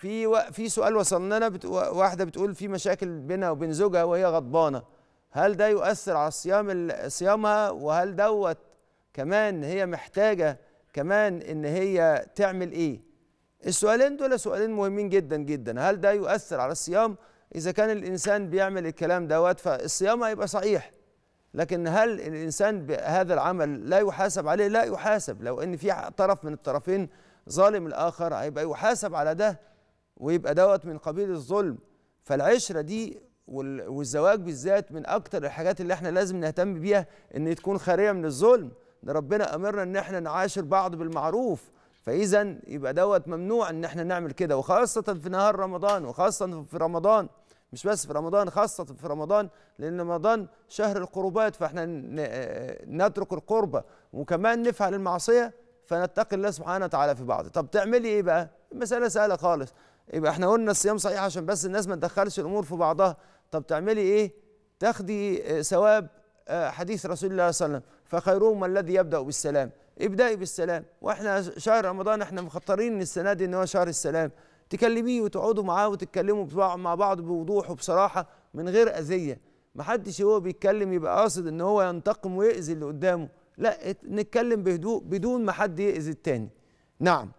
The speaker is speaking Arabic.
في في سؤال وصلنا لنا بت... واحده بتقول في مشاكل بينها وبين زوجها وهي غضبانه هل ده يؤثر على صيام صيامها وهل دوت كمان هي محتاجه كمان ان هي تعمل ايه السؤالين دول سؤالين مهمين جدا جدا هل ده يؤثر على الصيام اذا كان الانسان بيعمل الكلام دوت فالصيام هيبقى صحيح لكن هل الانسان بهذا العمل لا يحاسب عليه لا يحاسب لو ان في طرف من الطرفين ظالم الاخر هيبقى يحاسب على ده ويبقى دوت من قبيل الظلم فالعشره دي والزواج بالذات من اكتر الحاجات اللي احنا لازم نهتم بيها ان تكون خاليه من الظلم ده ربنا امرنا ان احنا نعاشر بعض بالمعروف فاذا يبقى دوت ممنوع ان احنا نعمل كده وخاصه في نهار رمضان وخاصه في رمضان مش بس في رمضان خاصه في رمضان لان رمضان شهر القربات فاحنا آه، نترك القربه وكمان نفعل المعصيه فنتقي الله سبحانه وتعالى في بعض طب تعملي ايه بقى المساله سهله خالص يبقى احنا قلنا الصيام صحيح عشان بس الناس ما تدخلش الامور في بعضها طب تعملي ايه تاخدي آه، ثواب آه، حديث رسول الله صلى الله عليه وسلم فخيرهم الذي يبدا بالسلام ابدأي بالسلام واحنا شهر رمضان احنا مخطرين السنه دي ان هو شهر السلام تكلميه وتقعدوا معاه وتتكلموا مع بعض بوضوح وبصراحه من غير اذيه محدش هو بيتكلم يبقى قاصد ان هو ينتقم ويأذي اللي قدامه لا نتكلم بهدوء بدون ما حد يأذي التاني نعم